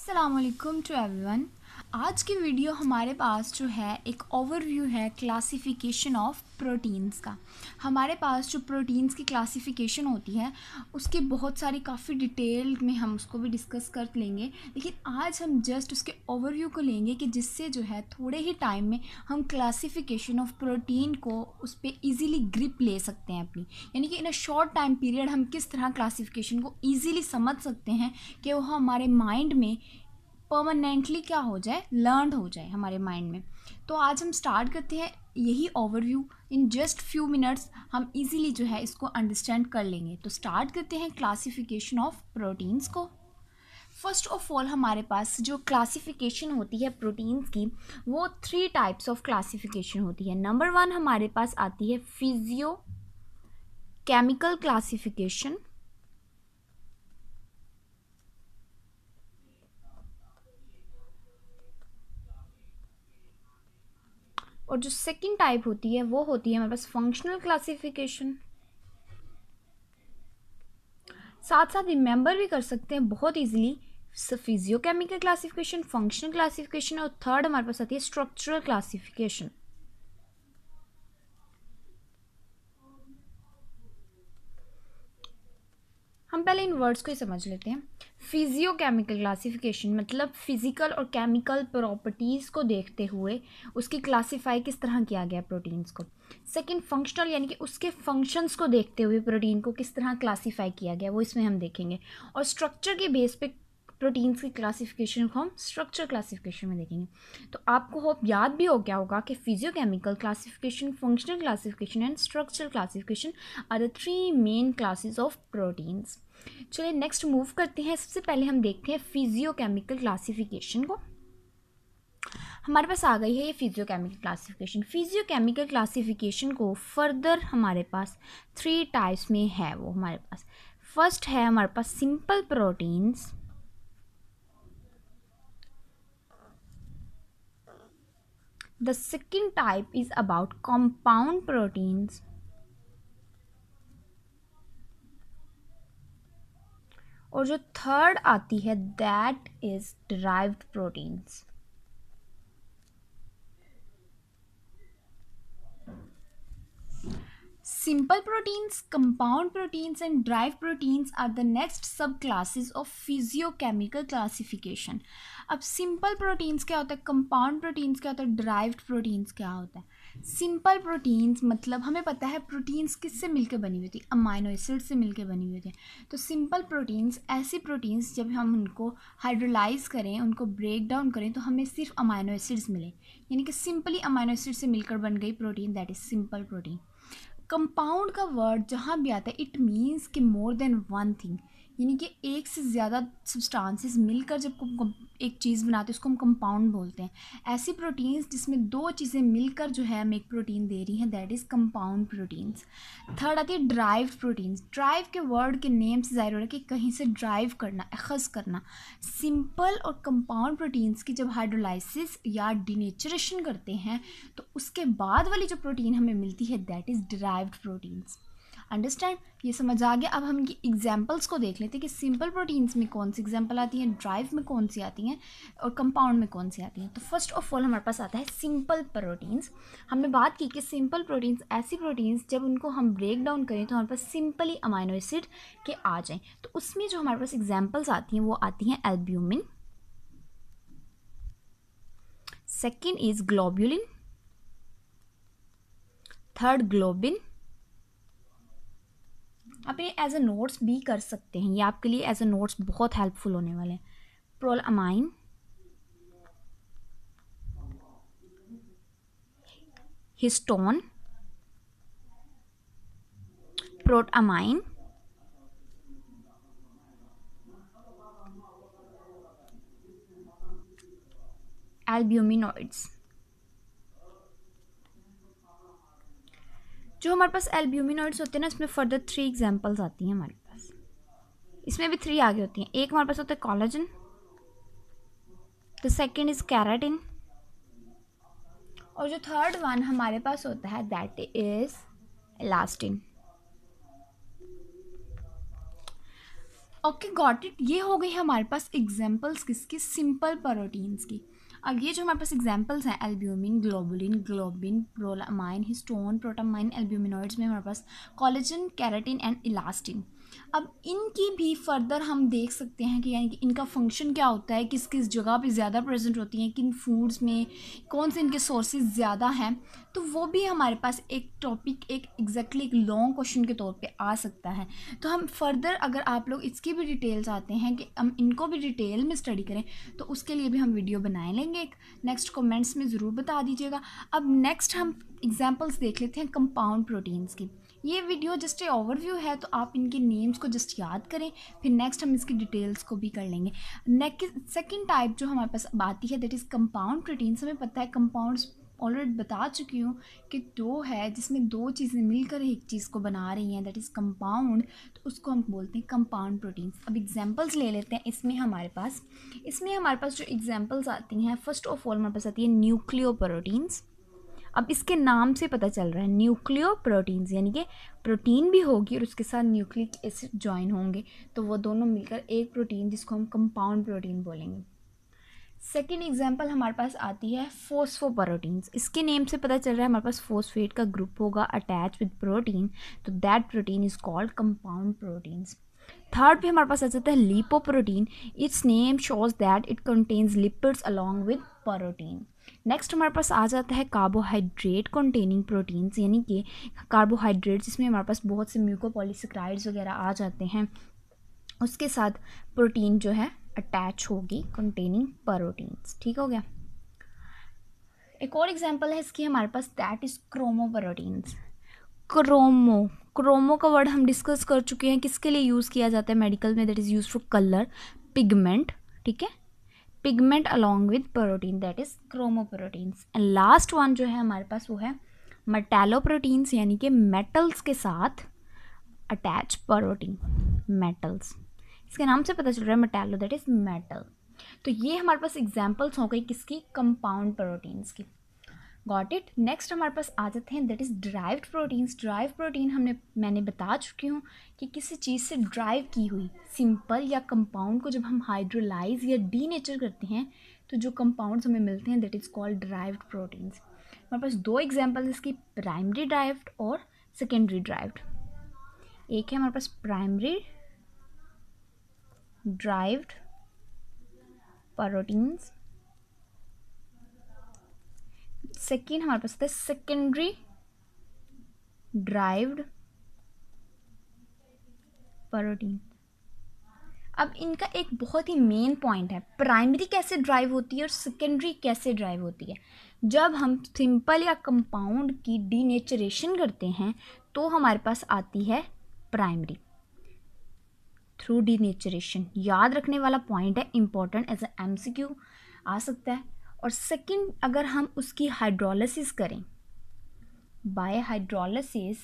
Assalamualaikum alaikum to everyone. आज की video हमारे पास जो है एक ओवरव्यू है क्लासिफिकेशन ऑफ प्रोटीन्स का हमारे पास जो प्रोटीन्स की क्लासिफिकेशन होती है उसके बहुत सारी काफ़ी डिटेल में हम उसको भी डिस्कस कर लेंगे लेकिन आज हम जस्ट उसके ओवरव्यू को लेंगे कि जिससे जो है थोड़े ही टाइम में हम क्लासिफिकेशन ऑफ प्रोटीन को उस पर ईजिली ग्रिप ले सकते हैं अपनी यानी कि in a short time period हम किस तरह क्लासिफिकेशन को ईजिली समझ सकते हैं कि वह हमारे माइंड में परमानेंटली क्या हो जाए लर्न हो जाए हमारे माइंड में तो आज हम स्टार्ट करते हैं यही overview in just few minutes हम इजीली जो है इसको अंडरस्टैंड कर लेंगे तो स्टार्ट करते हैं क्लासिफिकेशन ऑफ प्रोटीन्स को फर्स्ट ऑफ ऑल हमारे पास जो क्लासिफिकेशन होती है प्रोटीन्स की वो थ्री टाइप्स ऑफ क्लासिफिकेशन होती है नंबर वन हमारे पास आती है फिजियो केमिकल क्लासिफिकेशन और जो सेकंड टाइप होती है वो होती है हमारे पास फंक्शनल क्लासिफिकेशन साथ साथ रिमेंबर भी कर सकते हैं बहुत easily physiochemical classification functional classification और थर्ड हमारे पास आती है स्ट्रक्चरल क्लासिफिकेशन हम पहले इन वर्ड्स को ही समझ लेते हैं फिजियोकेमिकल क्लासिफिकेशन मतलब फिजिकल और केमिकल प्रॉपर्टीज़ को देखते हुए उसकी क्लासीफाई किस तरह किया गया प्रोटीन्स को सेकंड फंक्शनल यानी कि उसके फंक्शंस को देखते हुए प्रोटीन को किस तरह क्लासीफाई किया गया वो इसमें हम देखेंगे और स्ट्रक्चर के बेस पे प्रोटीन्स की क्लासिफिकेशन को हम स्ट्रक्चर क्लासिफिकेशन में देखेंगे तो आपको होप याद भी हो गया होगा कि physiochemical classification functional classification and structure classification are the three main classes of proteins चलिए नेक्स्ट मूव करते हैं सबसे पहले हम देखते हैं फिजियोकेमिकल क्लासिफिकेशन को हमारे पास आ गई है ये फिजियोकेमिकल क्लासिफिकेशन फिजियोकेमिकल क्लासिफिकेशन को फर्दर हमारे पास थ्री टाइप्स में है वो हमारे पास फर्स्ट है हमारे पास simple proteins The second type is about compound proteins. और जो थर्ड आती है that is derived proteins simple proteins compound proteins and derived proteins are the next sub classes of physiochemical classification अब सिंपल प्रोटीन्स क्या होता है compound proteins क्या होता है derived प्रोटीन्स क्या होता है सिंपल प्रोटीन्स मतलब हमें पता है प्रोटीन्स किससे मिलकर बनी हुई थी अमाइनो एसिड से मिलकर बनी हुई थी तो सिंपल प्रोटीन्स ऐसी प्रोटीन्स जब हम उनको हाइड्रोलाइज करें उनको ब्रेक डाउन करें तो हमें सिर्फ अमाइनो एसिड्स मिले यानी कि सिंपली अमाइनो एसिड से मिलकर बन गई protein that is simple protein compound का वर्ड जहाँ भी आता है इट मीन्स कि मोर देन वन थिंग यानी कि एक से ज़्यादा सब्सटेंसेस मिलकर जब एक चीज़ बनाते हैं उसको हम कंपाउंड बोलते हैं ऐसी प्रोटीन्स जिसमें दो चीज़ें मिलकर जो है हम एक प्रोटीन दे रही हैं that is compound proteins third आती है ड्राइव प्रोटीन्स ड्राइव के वर्ड के नेम से ज़ाहिर हो रहा है कि कहीं से ड्राइव करना अखज़ करना सिंपल और कंपाउंड प्रोटीन्स की जब हाइड्रोलाइसिस या डिनेचरेशन करते हैं तो उसके बाद वाली जो प्रोटीन हमें मिलती है that is derived proteins understand ये समझ आ गया अब हम इनकी एग्जाम्पल्स को देख लेते हैं कि सिंपल प्रोटीन्स में कौन सी एग्जाम्पल आती हैं ड्राइव में कौन सी आती हैं और कंपाउंड में कौन सी आती हैं तो फर्स्ट ऑफ ऑल हमारे पास आता है सिंपल प्रोटीन्स हमने बात की कि सिंपल प्रोटीन्स ऐसी प्रोटीन्स जब उनको हम ब्रेक डाउन करें तो हमारे पास सिंपली अमाइनो एसिड के आ जाएँ तो उसमें जो हमारे पास एग्जाम्पल्स आती हैं वो आती हैं albumin second is globulin third globin आप ये एज अ नोट्स भी कर सकते हैं ये आपके लिए एज अ नोट्स बहुत हेल्पफुल होने वाले हैं prolamine histone protamine albuminoids जो हमारे पास एल्ब्यूमिनॉइड्स होते हैं ना इसमें फर्दर थ्री एग्जाम्पल्स आती हैं हमारे पास इसमें भी थ्री आगे होती हैं एक हमारे पास होता है collagen the second is keratin और जो थर्ड वन हमारे पास होता है that is elastin okay got it ये हो गई हमारे पास एग्जाम्पल्स किसकी सिंपल प्रोटीन्स की अब ये जो हमारे पास एग्जाम्पल्स हैं albumin globulin globin prolamine histone protamine albuminoids में हमारे पास कॉलेजन कैरेटिन एंड इलास्टिन अब इनकी भी फर्दर हम देख सकते हैं कि यानी कि इनका फंक्शन क्या होता है किस किस जगह पे ज़्यादा प्रेजेंट होती हैं किन फूड्स में कौन से इनके सोर्सेज ज़्यादा हैं तो वो भी हमारे पास एक टॉपिक एक एग्जैक्टली exactly एक लॉन्ग क्वेश्चन के तौर पे आ सकता है तो हम फर्दर अगर आप लोग इसकी भी डिटेल्स आते हैं कि हम इनको भी डिटेल में स्टडी करें तो उसके लिए भी हम वीडियो बनाए लेंगे एक नेक्स्ट कॉमेंट्स में ज़रूर बता दीजिएगा अब नेक्स्ट हम एग्ज़ाम्पल्स देख लेते हैं कंपाउंड प्रोटीन्स की ये वीडियो जस्ट ए ओवरव्यू है तो आप इनके नेम्स को जस्ट याद करें फिर नेक्स्ट हम इसकी डिटेल्स को भी कर लेंगे नेक्स्ट सेकेंड टाइप जो हमारे पास आती है दैट इज़ कंपाउंड प्रोटीन्स हमें पता है कंपाउंड्स ऑलरेडी बता चुकी हूँ कि दो है जिसमें दो चीज़ें मिलकर एक चीज़ को बना रही हैं दैट इज़ कंपाउंड तो उसको हम बोलते हैं कंपाउंड प्रोटीन्स अब एग्जांपल्स ले लेते हैं इसमें हमारे पास इसमें हमारे पास जो एग्जांपल्स आती हैं फर्स्ट ऑफ ऑल हमारे पास आती है न्यूक्लियो प्रोटीन्स अब इसके नाम से पता चल रहा है न्यूक्लियो प्रोटीन्स यानी कि प्रोटीन भी होगी और उसके साथ न्यूक्लिक एसिड ज्वाइन होंगे तो वो दोनों मिलकर एक प्रोटीन जिसको हम कंपाउंड प्रोटीन बोलेंगे सेकेंड एग्जाम्पल हमारे पास आती है फोस्फोप्रोटीन्स इसके नेम से पता चल रहा है हमारे पास फोस्फेट का ग्रुप होगा अटैच विद प्रोटीन तो that protein is called compound proteins third पे हमारे पास आ जाता है lipoprotein its name shows that it contains lipids along with protein next हमारे पास आ जाता है कार्बोहाइड्रेट कंटेनिंग प्रोटीन्स यानी कि कार्बोहाइड्रेट्स जिसमें हमारे पास बहुत से म्यूकोपोलीसक्राइड्स वगैरह आ जाते हैं उसके साथ प्रोटीन जो है अटैच होगी कंटेनिंग प्रोटीन्स ठीक हो गया एक और एग्जांपल है इसकी हमारे पास that is chromo proteins chromo chromo का वर्ड हम डिस्कस कर चुके हैं किसके लिए यूज़ किया जाता है मेडिकल में that is use for colour pigment ठीक है pigment along with protein that is chromoproteins and last one जो है हमारे पास वो है मटेलोप्रोटीन्स यानी कि मेटल्स के साथ अटैच प्रोटीन मेटल्स इसके नाम से पता चल रहा है मटेलो दैट इज़ मेटल तो ये हमारे पास एग्जाम्पल्स हो गई किसकी कंपाउंड प्रोटीन्स की गॉट इट नेक्स्ट हमारे पास आ जाते हैं that is derived proteins derived protein हमने मैंने बता चुकी हूँ कि किसी चीज़ से ड्राइव की हुई सिंपल या कंपाउंड को जब हम हाइड्रोलाइज या नेचर करते हैं तो जो कंपाउंड्स हमें मिलते हैं that is called derived proteins हमारे पास दो एग्जाम्पल इसकी प्राइमरी ड्राइव्ड और सेकेंडरी ड्राइव्ड एक है हमारे पास प्राइमरी ड्राइव्ड प्रोटीन्स सेकेंड हमारे पास होता है सेकेंडरी ड्राइव्ड प्रोटीन अब इनका एक बहुत ही मेन पॉइंट है प्राइमरी कैसे ड्राइव होती है और सेकेंडरी कैसे ड्राइव होती है जब हम सिंपल या कंपाउंड की डीनेचरेशन करते हैं तो हमारे पास आती है प्राइमरी थ्रू डीनेचरेशन याद रखने वाला पॉइंट है इंपॉर्टेंट एज सी क्यू आ सकता है और सेकंड अगर हम उसकी हाइड्रोलिसिस करें बाय हाइड्रोलिसिस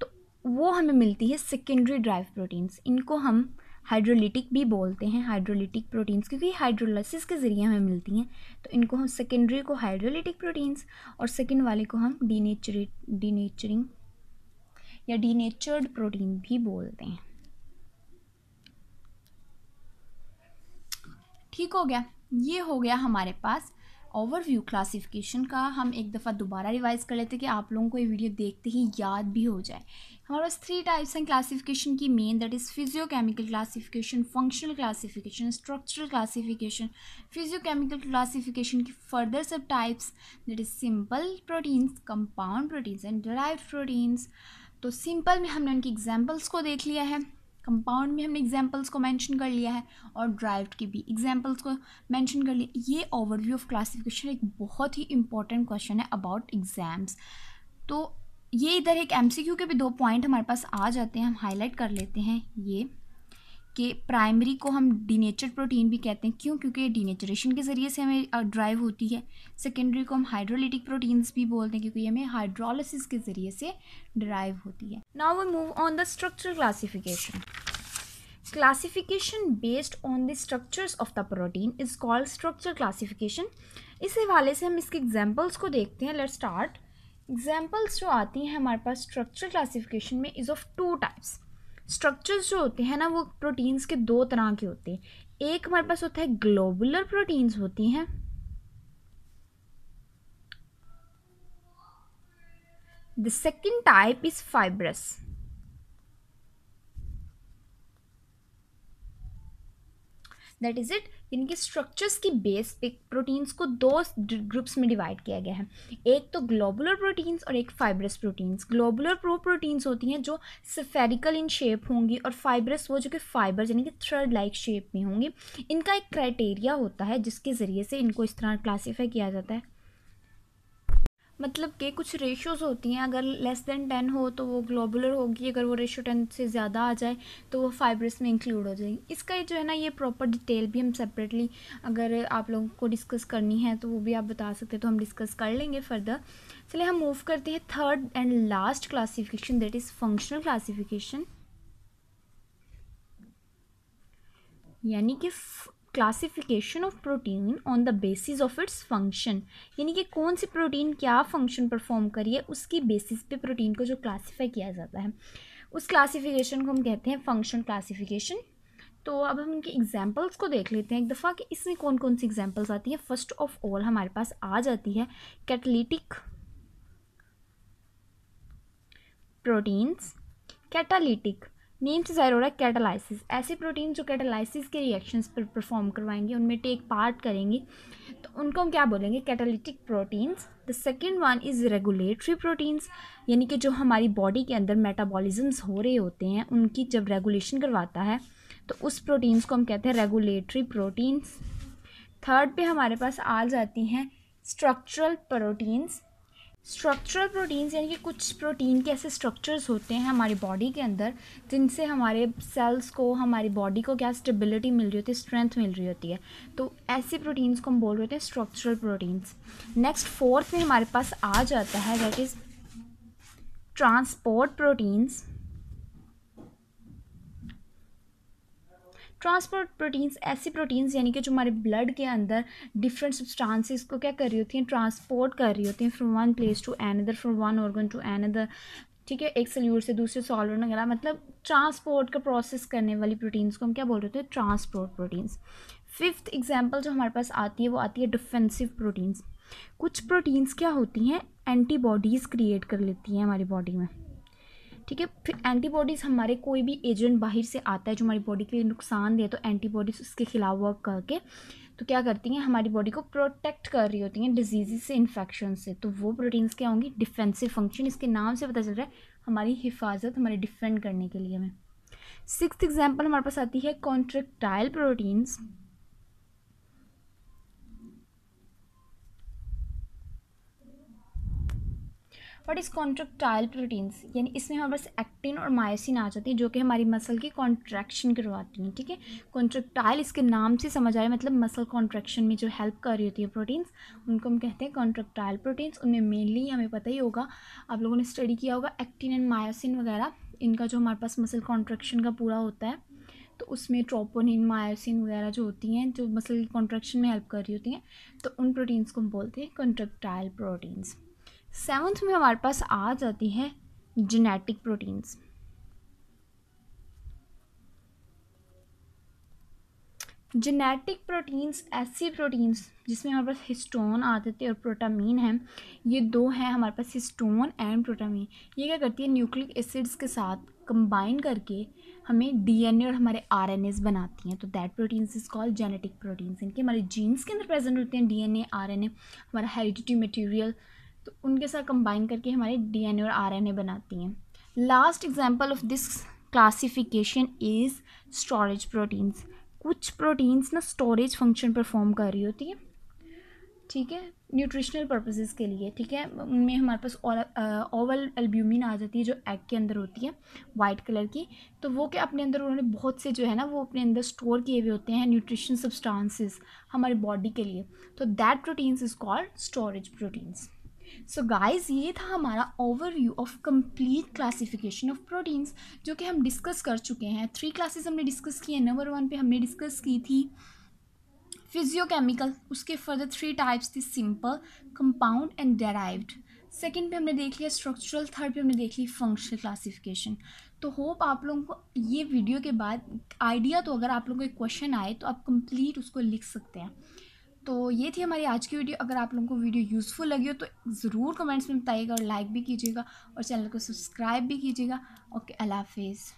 तो वो हमें मिलती है सेकेंडरी ड्राइव प्रोटीन्स इनको हम हाइड्रोलिटिक भी बोलते हैं हाइड्रोलिटिक प्रोटीन्स क्योंकि हाइड्रोलिसिस के ज़रिए हमें मिलती हैं तो इनको हम सेकेंडरी को हाइड्रोलिटिक प्रोटीन्स और सेकेंड वाले को हम डी डीनेचरिंग या डीनेचर्ड प्रोटीन भी बोलते हैं ठीक हो गया ये हो गया हमारे पास ओवरव्यू क्लासिफिकेशन का हम एक दफ़ा दोबारा रिवाइज़ कर लेते कि आप लोगों को ये वीडियो देखते ही याद भी हो जाए हमारे पास थ्री टाइप्स हैं क्लासिफिकेशन की main that is physicochemical classification functional classification structural classification physiochemical classification की further sub types that is simple proteins compound proteins and derived proteins तो सिंपल में हमने उनकी एग्जाम्पल्स को देख लिया है कंपाउंड में हमने एग्जाम्पल्स को मेंशन कर लिया है और ड्राइव्ड की भी एग्जाम्पल्स को मेंशन कर लिया ये ओवरव्यू ऑफ क्लासिफिकेशन एक बहुत ही इंपॉर्टेंट क्वेश्चन है अबाउट एग्ज़ाम्स तो ये इधर एक एमसीक्यू के भी दो पॉइंट हमारे पास आ जाते हैं हम हाईलाइट कर लेते हैं ये कि प्राइमरी को हम डीनेचर प्रोटीन भी कहते हैं क्यों क्योंकि डीनेचरेशन के ज़रिए से हमें ड्राइव होती है सेकेंडरी को हम हाइड्रोलिटिक प्रोटीन्स भी बोलते हैं क्योंकि ये हमें हाइड्रोलिसिस के ज़रिए से ड्राइव होती है now we move on the structure classification classification based on the structures of the protein is called structural classification इस हवाले से हम इसके एग्जाम्पल्स को देखते हैं लेट स्टार्ट एग्जाम्पल्स जो आती हैं हमारे पास स्ट्रक्चर क्लासिफिकेशन में is of two types structures जो होते हैं ना वो प्रोटीन्स के दो तरह के होते हैं एक हमारे पास होता है ग्लोबुलर प्रोटीन्स होती हैं the second type is fibrous that is it इनके स्ट्रक्चर्स की बेस पे प्रोटीन्स को दो ग्रुप्स में डिवाइड किया गया है एक तो ग्लोबुलर प्रोटीन्स और एक fibrous proteins globular pro proteins होती हैं जो सफेरिकल इन शेप होंगी और फाइब्रस वो जो कि फाइबर यानी कि थ्रेड लाइक शेप में होंगी इनका एक क्राइटेरिया होता है जिसके ज़रिए से इनको इस तरह क्लासीफाई किया जाता है मतलब के कुछ रेशोज़ होती हैं अगर लेस देन टेन हो तो वो ग्लोबुलर होगी अगर वो रेशो टेन से ज़्यादा आ जाए तो वो फाइब्रस में इंक्लूड हो जाएगी इसका जो है ना ये प्रॉपर डिटेल भी हम सेपरेटली अगर आप लोगों को डिस्कस करनी है तो वो भी आप बता सकते हैं तो हम डिस्कस कर लेंगे फर्दर चलिए हम मूव करते हैं third and last classification that is functional classification यानी कि classification of protein on the basis of its function यानी कि कौन सी प्रोटीन क्या फंक्शन परफॉर्म करी है उसकी बेसिस पे प्रोटीन को जो क्लासीफाई किया जाता है उस क्लासिफिकेशन को हम कहते हैं फंक्शन क्लासिफिकेशन तो अब हम इनके एग्जाम्पल्स को देख लेते हैं एक दफ़ा कि इसमें कौन कौन सी एग्जाम्पल्स आती हैं फर्स्ट ऑफ ऑल हमारे पास आ जाती है कैटलिटिक प्रोटीन्स कैटालिटिक नेम से ज़ाहिर हो रहा है कैटालाइसिस ऐसे प्रोटीन जो कैटालाइसिस के रिएक्शंस पर परफॉर्म करवाएंगे उनमें टेक पार्ट करेंगे तो उनको हम क्या बोलेंगे catalytic proteins the second one is regulatory proteins यानी कि जो हमारी बॉडी के अंदर मेटाबॉलिज्म्स हो रहे होते हैं उनकी जब रेगुलेशन करवाता है तो उस प्रोटीन्स को हम कहते हैं रेगुलेटरी प्रोटीन्स थर्ड पे हमारे पास आ जाती हैं स्ट्रक्चरल प्रोटीन्स स्ट्रक्चरल प्रोटीन्स यानी कि कुछ प्रोटीन के ऐसे स्ट्रक्चर्स होते हैं हमारी बॉडी के अंदर जिनसे हमारे सेल्स को हमारी बॉडी को क्या स्टेबिलिटी मिल रही होती है स्ट्रेंथ मिल रही होती है तो ऐसे प्रोटीन्स को हम बोल रहे होते हैं स्ट्रक्चरल प्रोटीन्स नेक्स्ट फोर्थ में हमारे पास आ जाता है that is transport proteins transport proteins ऐसी प्रोटीन्स यानी कि जो हमारे ब्लड के अंदर डिफरेंट सब्सटांसिस को क्या कर रही होती हैं ट्रांसपोर्ट कर रही होती हैं from one place to other from one organ to other ठीक है एक सल्यूट से दूसरे सॉल्वेंट वगैरह मतलब ट्रांसपोर्ट का प्रोसेस करने वाली प्रोटीन्स को हम क्या बोल रहे होते हैं ट्रांसपोर्ट प्रोटीन्स फिफ्थ एग्जाम्पल जो हमारे पास आती है वो आती है डिफेंसिव प्रोटीन्स कुछ प्रोटीन्स क्या होती हैं एंटीबॉडीज़ क्रिएट कर लेती हैं हमारी बॉडी में ठीक है फिर एंटीबॉडीज़ हमारे कोई भी एजेंट बाहर से आता है जो हमारी बॉडी के लिए नुकसान दे तो एंटीबॉडीज़ उसके खिलाफ वर्क करके तो क्या करती हैं हमारी बॉडी को प्रोटेक्ट कर रही होती हैं डिजीज़ से इन्फेक्शन से तो वो प्रोटीन्स क्या होंगी डिफेंसिव फंक्शन इसके नाम से पता चल रहा है हमारी हिफाजत हमारे डिफेंड करने के लिए हमें सिक्स एग्जाम्पल हमारे पास आती है contractile proteins but is contractile proteins यानी इसमें हमारे पास एक्टिन और मायोसिन आ जाती है जो कि हमारी मसल की कॉन्ट्रैक्शन करवाती हैं ठीक है कॉन्ट्रेक्टाइल इसके नाम से समझ आ रहा है मतलब मसल कॉन्ट्रैक्शन में जो हेल्प कर रही होती है प्रोटीन्स उनको हम कहते हैं कॉन्ट्रेक्टाइल प्रोटीन्स उनमें मेनली हमें पता ही होगा आप लोगों ने स्टडी किया होगा एक्टिन एंड मायोसिन वगैरह इनका जो हमारे पास मसल कॉन्ट्रैक्शन का पूरा होता है तो उसमें ट्रोपोनिन मायोसिन वगैरह जो होती हैं जो मसल की कॉन्ट्रैक्शन में हेल्प कर रही होती हैं तो उन प्रोटीन्स को हम बोलते हैं कॉन्ट्रेक्टाइल प्रोटीन्स सेवन्थ में हमारे पास आ जाती है जेनेटिक प्रोटीन्स जेनेटिक प्रोटीन्स ऐसी प्रोटीन्स जिसमें हमारे पास हिस्टोन आते थे और प्रोटामीन है ये दो हैं हमारे पास हिस्टोन एंड प्रोटामीन ये क्या करती है न्यूक्लिक एसिड्स के साथ कंबाइन करके हमें डीएनए और हमारे आरएनएस बनाती हैं तो that proteins is called genetic proteins इनके हमारे जीन्स के अंदर प्रेजेंट होते हैं डी एन हमारा हेरिडिटी मटीरियल तो उनके साथ कंबाइन करके हमारे डीएनए और आरएनए बनाती हैं last example of this classification is storage proteins कुछ प्रोटीन्स ना स्टोरेज फंक्शन परफॉर्म कर रही होती है ठीक है न्यूट्रिशनल पर्पसेस के लिए ठीक है उनमें हमारे पास ओवल एल्ब्यूमिन आ जाती है जो एग के अंदर होती है वाइट कलर की तो वो क्या अपने अंदर उन्होंने बहुत से जो है ना वो अपने अंदर स्टोर किए हुए होते हैं न्यूट्रिशन सब्सटेंसेस हमारी बॉडी के लिए तो that proteins is called storage proteins so guys guys ये था हमारा overview of complete classification of proteins जो कि हम डिस्कस कर चुके हैं थ्री क्लासेस हमने डिस्कस की है नंबर वन पे हमने डिस्कस की थी फिजियोकेमिकल उसके फर्दर थ्री टाइप्स थी simple compound and derived second पे हमने देख लिया स्ट्रक्चरल थर्ड पे हमने देख ली फंक्शनल क्लासिफिकेशन तो होप आप लोगों को ये वीडियो के बाद आइडिया तो अगर आप लोगों को क्वेश्चन आए तो आप कंप्लीट उसको लिख सकते हैं तो ये थी हमारी आज की वीडियो अगर आप लोगों को वीडियो यूज़फुल लगी हो तो ज़रूर कमेंट्स में बताइएगा और लाइक भी कीजिएगा और चैनल को सब्सक्राइब भी कीजिएगा ओके अल्लाह हाफिज़